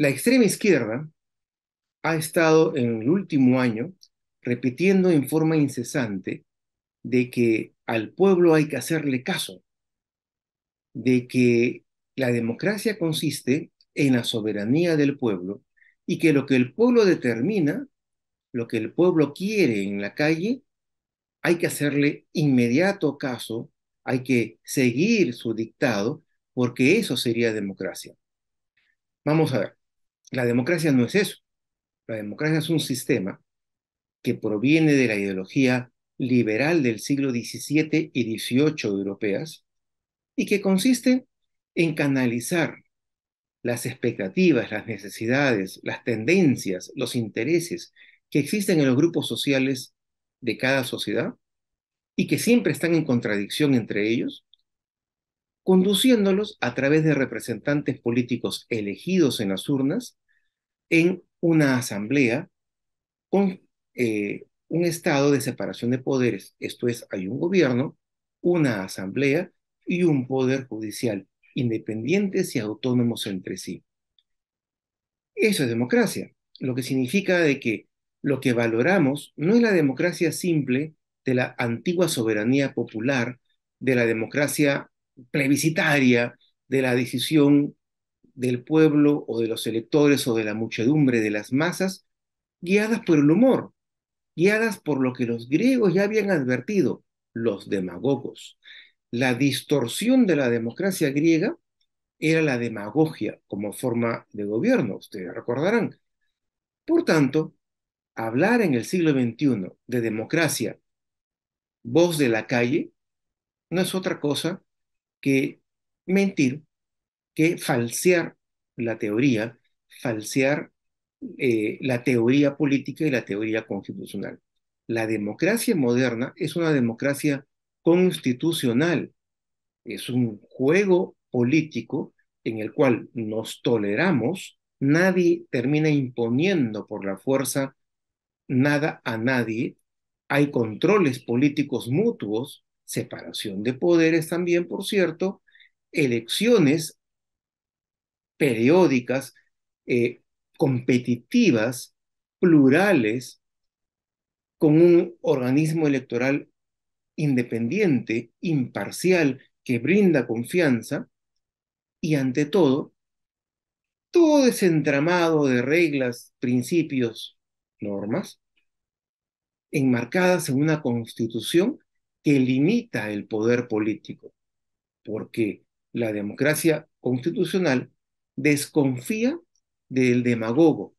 La extrema izquierda ha estado en el último año repitiendo en forma incesante de que al pueblo hay que hacerle caso, de que la democracia consiste en la soberanía del pueblo y que lo que el pueblo determina, lo que el pueblo quiere en la calle, hay que hacerle inmediato caso, hay que seguir su dictado, porque eso sería democracia. Vamos a ver. La democracia no es eso. La democracia es un sistema que proviene de la ideología liberal del siglo XVII y XVIII europeas y que consiste en canalizar las expectativas, las necesidades, las tendencias, los intereses que existen en los grupos sociales de cada sociedad y que siempre están en contradicción entre ellos conduciéndolos a través de representantes políticos elegidos en las urnas en una asamblea con eh, un estado de separación de poderes. Esto es, hay un gobierno, una asamblea y un poder judicial, independientes y autónomos entre sí. Eso es democracia, lo que significa de que lo que valoramos no es la democracia simple de la antigua soberanía popular, de la democracia plebiscitaria de la decisión del pueblo o de los electores o de la muchedumbre de las masas, guiadas por el humor, guiadas por lo que los griegos ya habían advertido, los demagogos. La distorsión de la democracia griega era la demagogia como forma de gobierno, ustedes recordarán. Por tanto, hablar en el siglo XXI de democracia, voz de la calle, no es otra cosa que mentir, que falsear la teoría, falsear eh, la teoría política y la teoría constitucional. La democracia moderna es una democracia constitucional, es un juego político en el cual nos toleramos, nadie termina imponiendo por la fuerza nada a nadie, hay controles políticos mutuos, separación de poderes también, por cierto, elecciones periódicas, eh, competitivas, plurales, con un organismo electoral independiente, imparcial, que brinda confianza, y ante todo, todo ese entramado de reglas, principios, normas, enmarcadas en una constitución que limita el poder político, porque la democracia constitucional desconfía del demagogo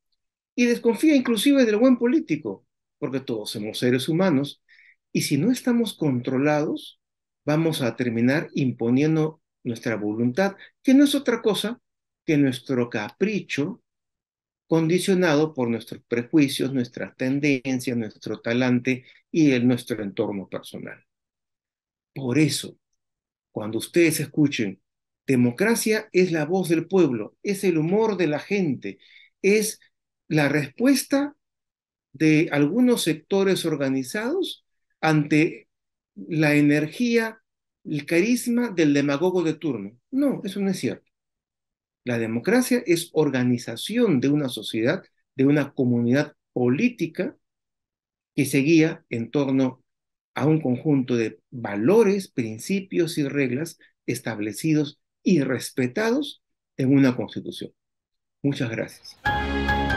y desconfía inclusive del buen político, porque todos somos seres humanos y si no estamos controlados, vamos a terminar imponiendo nuestra voluntad, que no es otra cosa que nuestro capricho condicionado por nuestros prejuicios, nuestras tendencias, nuestro talante y nuestro entorno personal. Por eso, cuando ustedes escuchen, democracia es la voz del pueblo, es el humor de la gente, es la respuesta de algunos sectores organizados ante la energía, el carisma del demagogo de turno. No, eso no es cierto. La democracia es organización de una sociedad, de una comunidad política que se guía en torno a un conjunto de valores, principios y reglas establecidos y respetados en una constitución. Muchas gracias.